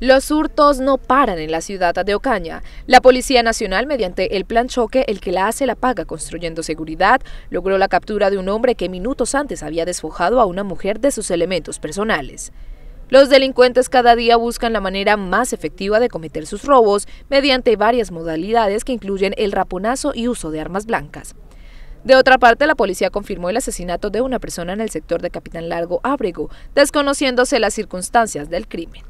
Los hurtos no paran en la ciudad de Ocaña. La Policía Nacional, mediante el plan choque, el que la hace la paga construyendo seguridad, logró la captura de un hombre que minutos antes había despojado a una mujer de sus elementos personales. Los delincuentes cada día buscan la manera más efectiva de cometer sus robos mediante varias modalidades que incluyen el raponazo y uso de armas blancas. De otra parte, la policía confirmó el asesinato de una persona en el sector de Capitán Largo Ábrego, desconociéndose las circunstancias del crimen.